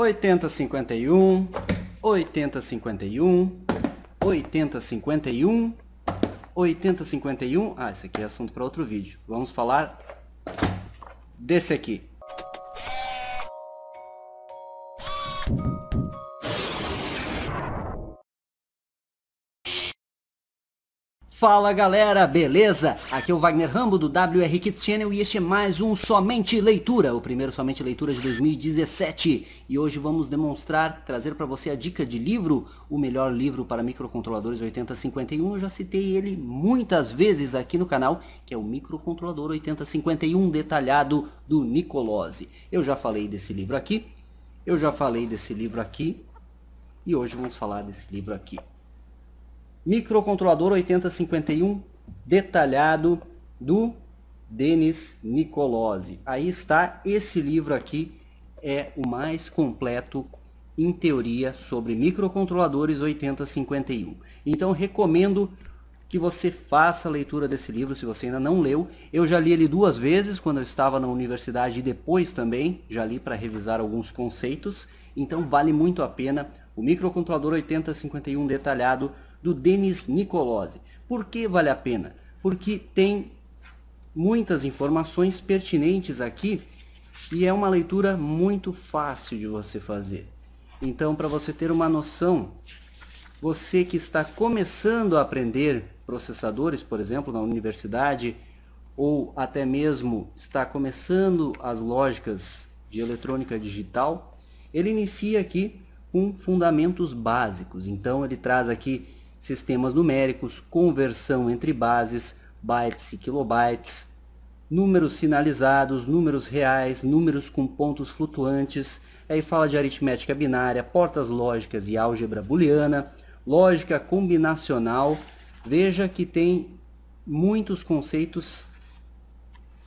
8051, 8051, 8051, 8051. Ah, esse aqui é assunto para outro vídeo. Vamos falar desse aqui. Fala galera, beleza? Aqui é o Wagner Rambo do WR Kids Channel e este é mais um Somente Leitura, o primeiro Somente Leitura de 2017. E hoje vamos demonstrar, trazer para você a dica de livro, o melhor livro para microcontroladores 8051. Eu já citei ele muitas vezes aqui no canal, que é o Microcontrolador 8051 detalhado do Nicolosi. Eu já falei desse livro aqui, eu já falei desse livro aqui e hoje vamos falar desse livro aqui. Microcontrolador 8051 detalhado do Denis Nicolosi. Aí está esse livro aqui é o mais completo em teoria sobre microcontroladores 8051. Então recomendo que você faça a leitura desse livro se você ainda não leu. Eu já li ele duas vezes quando eu estava na universidade e depois também já li para revisar alguns conceitos. Então vale muito a pena o microcontrolador 8051 detalhado do Denis Nicolosi. Por que vale a pena? Porque tem muitas informações pertinentes aqui e é uma leitura muito fácil de você fazer. Então, para você ter uma noção, você que está começando a aprender processadores, por exemplo, na universidade, ou até mesmo está começando as lógicas de eletrônica digital, ele inicia aqui com fundamentos básicos. Então, ele traz aqui sistemas numéricos, conversão entre bases, bytes e kilobytes, números sinalizados, números reais, números com pontos flutuantes, aí fala de aritmética binária, portas lógicas e álgebra booleana, lógica combinacional. Veja que tem muitos conceitos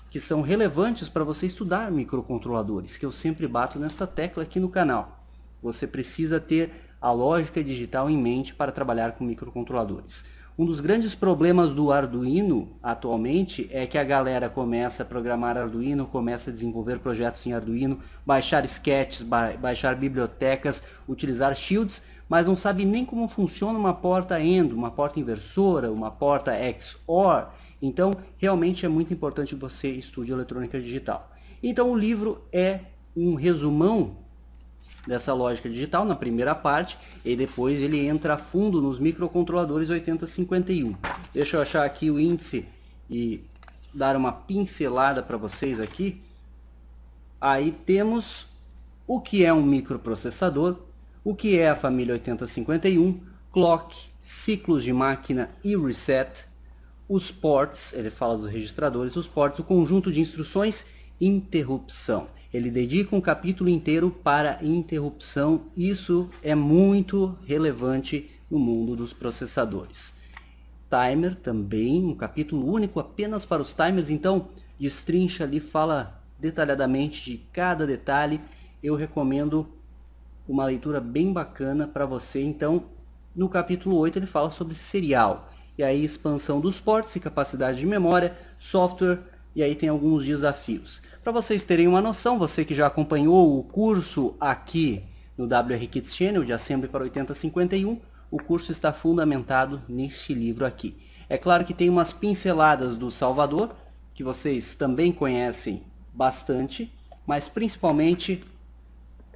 que são relevantes para você estudar microcontroladores, que eu sempre bato nesta tecla aqui no canal. Você precisa ter a lógica digital em mente para trabalhar com microcontroladores. Um dos grandes problemas do Arduino atualmente é que a galera começa a programar Arduino, começa a desenvolver projetos em Arduino, baixar sketches, ba baixar bibliotecas, utilizar shields, mas não sabe nem como funciona uma porta end, uma porta inversora, uma porta XOR. Então, realmente é muito importante você estude eletrônica digital. Então, o livro é um resumão dessa lógica digital na primeira parte e depois ele entra a fundo nos microcontroladores 8051. Deixa eu achar aqui o índice e dar uma pincelada para vocês aqui. Aí temos o que é um microprocessador, o que é a família 8051, clock, ciclos de máquina e reset, os ports, ele fala dos registradores, os ports, o conjunto de instruções, interrupção. Ele dedica um capítulo inteiro para interrupção. Isso é muito relevante no mundo dos processadores. Timer também, um capítulo único apenas para os timers, então destrincha ali, fala detalhadamente de cada detalhe. Eu recomendo uma leitura bem bacana para você. Então, no capítulo 8 ele fala sobre serial, e aí expansão dos portes e capacidade de memória, software, e aí tem alguns desafios. Para vocês terem uma noção, você que já acompanhou o curso aqui no WR Kids Channel de Assembly para 8051, o curso está fundamentado neste livro aqui. É claro que tem umas pinceladas do Salvador, que vocês também conhecem bastante, mas principalmente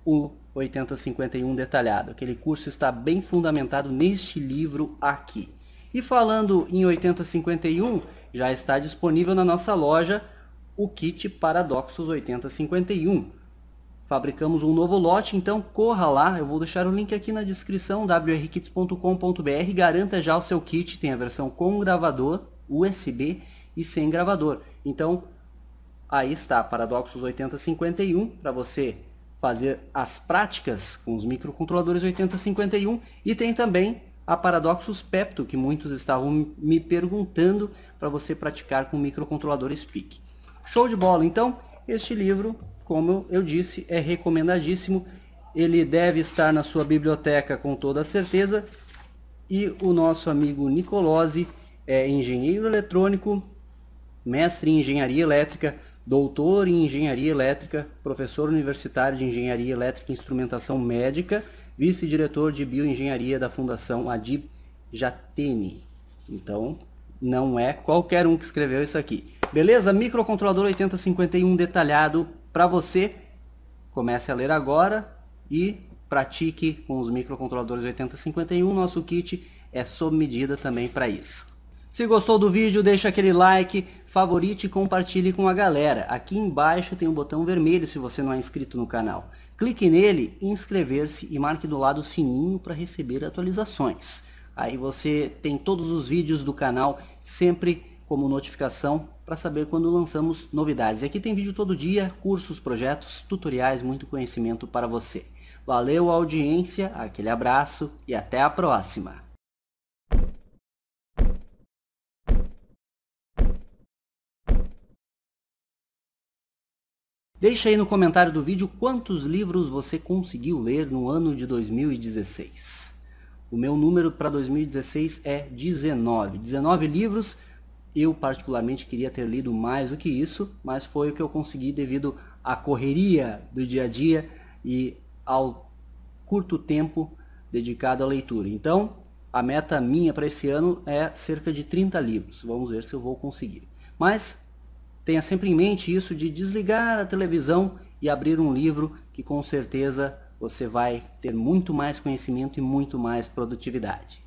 o 8051 detalhado. Aquele curso está bem fundamentado neste livro aqui. E falando em 8051, já está disponível na nossa loja o kit Paradoxos 8051. Fabricamos um novo lote, então corra lá, eu vou deixar o link aqui na descrição, wrkits.com.br, garanta já o seu kit, tem a versão com gravador, USB e sem gravador. Então, aí está, Paradoxos 8051, para você fazer as práticas com os microcontroladores 8051, e tem também a Paradoxos Pepto, que muitos estavam me perguntando, para você praticar com microcontroladores PIC. Show de bola! Então, este livro, como eu disse, é recomendadíssimo. Ele deve estar na sua biblioteca com toda certeza. E o nosso amigo Nicolosi é engenheiro eletrônico, mestre em engenharia elétrica, doutor em engenharia elétrica, professor universitário de engenharia elétrica e instrumentação médica, vice-diretor de bioengenharia da Fundação Adib Jatene. Então, não é qualquer um que escreveu isso aqui. Beleza? Microcontrolador 8051 detalhado para você. Comece a ler agora e pratique com os microcontroladores 8051. Nosso kit é sob medida também para isso. Se gostou do vídeo, deixa aquele like, favorite e compartilhe com a galera. Aqui embaixo tem um botão vermelho se você não é inscrito no canal. Clique nele, inscrever-se e marque do lado o sininho para receber atualizações. Aí você tem todos os vídeos do canal sempre como notificação para saber quando lançamos novidades. E aqui tem vídeo todo dia, cursos, projetos, tutoriais, muito conhecimento para você. Valeu audiência, aquele abraço e até a próxima! Deixa aí no comentário do vídeo quantos livros você conseguiu ler no ano de 2016. O meu número para 2016 é 19. 19 livros. Eu particularmente queria ter lido mais do que isso, mas foi o que eu consegui devido à correria do dia a dia e ao curto tempo dedicado à leitura. Então, a meta minha para esse ano é cerca de 30 livros. Vamos ver se eu vou conseguir. Mas tenha sempre em mente isso de desligar a televisão e abrir um livro que com certeza você vai ter muito mais conhecimento e muito mais produtividade.